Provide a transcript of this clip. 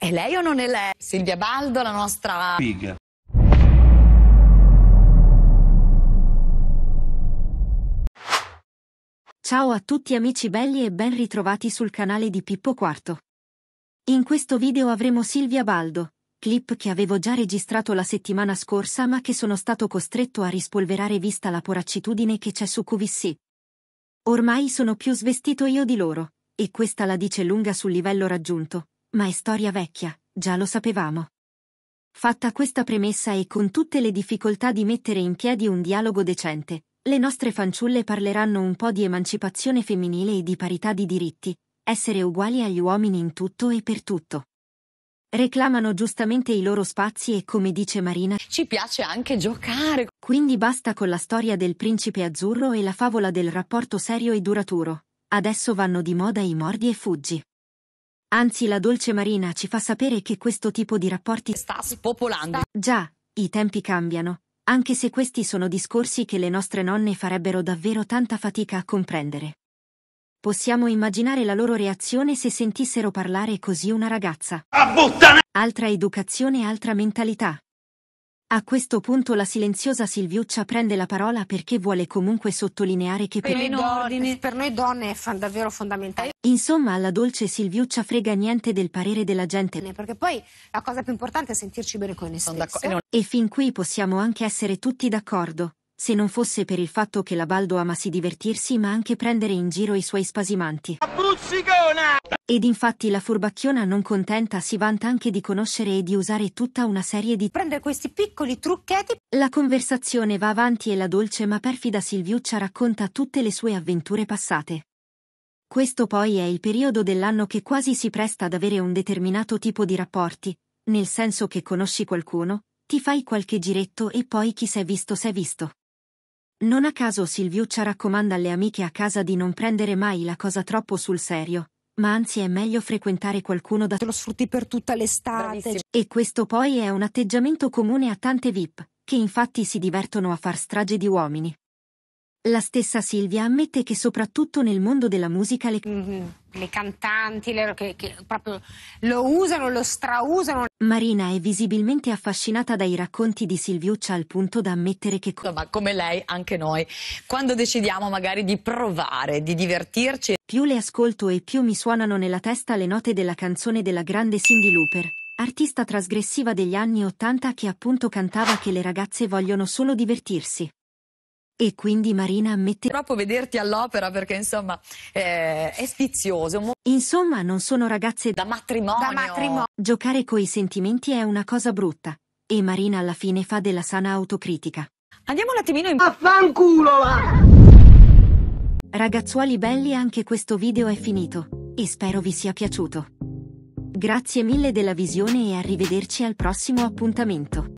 È lei o non è lei? Silvia Baldo, la nostra... Figa. Ciao a tutti amici belli e ben ritrovati sul canale di Pippo Quarto. In questo video avremo Silvia Baldo, clip che avevo già registrato la settimana scorsa ma che sono stato costretto a rispolverare vista la poraccitudine che c'è su QVC. Ormai sono più svestito io di loro, e questa la dice lunga sul livello raggiunto, ma è storia vecchia, già lo sapevamo. Fatta questa premessa e con tutte le difficoltà di mettere in piedi un dialogo decente, le nostre fanciulle parleranno un po' di emancipazione femminile e di parità di diritti, essere uguali agli uomini in tutto e per tutto. Reclamano giustamente i loro spazi e come dice Marina, ci piace anche giocare. Quindi basta con la storia del principe azzurro e la favola del rapporto serio e duraturo. Adesso vanno di moda i mordi e fuggi. Anzi, la dolce Marina ci fa sapere che questo tipo di rapporti sta spopolando. Già, i tempi cambiano, anche se questi sono discorsi che le nostre nonne farebbero davvero tanta fatica a comprendere. Possiamo immaginare la loro reazione se sentissero parlare così una ragazza. A ah, buttane! Altra educazione, altra mentalità. A questo punto la silenziosa Silviuccia prende la parola perché vuole comunque sottolineare che per, per, noi, donne, per noi donne è fan, davvero fondamentale. Insomma, alla dolce Silviuccia frega niente del parere della gente. Perché poi la cosa più importante è sentirci bene con noi stessi. Eh. E fin qui possiamo anche essere tutti d'accordo se non fosse per il fatto che la Baldo ama amasi divertirsi ma anche prendere in giro i suoi spasimanti. Abruzzicona! Ed infatti la furbacchiona non contenta si vanta anche di conoscere e di usare tutta una serie di... Prendere questi piccoli trucchetti... La conversazione va avanti e la dolce ma perfida Silviuccia racconta tutte le sue avventure passate. Questo poi è il periodo dell'anno che quasi si presta ad avere un determinato tipo di rapporti, nel senso che conosci qualcuno, ti fai qualche giretto e poi chi s'è visto s'è visto. Non a caso Silviuccia raccomanda alle amiche a casa di non prendere mai la cosa troppo sul serio, ma anzi è meglio frequentare qualcuno da te lo sfrutti per tutta l'estate. E questo poi è un atteggiamento comune a tante VIP, che infatti si divertono a far strage di uomini. La stessa Silvia ammette che soprattutto nel mondo della musica le, mhm. le cantanti le, che, che proprio lo usano, lo strausano. Marina è visibilmente affascinata dai racconti di Silviuccia al punto da ammettere che... Ma come lei, anche noi, quando decidiamo magari di provare, di divertirci... Più le ascolto e più mi suonano nella testa le note della canzone della grande Cindy Looper artista trasgressiva degli anni Ottanta che appunto cantava che le ragazze vogliono solo divertirsi. E quindi Marina ammette proprio vederti all'opera perché insomma eh, è sfizioso. Insomma non sono ragazze da matrimonio. da matrimonio. Giocare coi sentimenti è una cosa brutta e Marina alla fine fa della sana autocritica. Andiamo un attimino in... Affanculo! Ragazzuoli belli anche questo video è finito e spero vi sia piaciuto. Grazie mille della visione e arrivederci al prossimo appuntamento.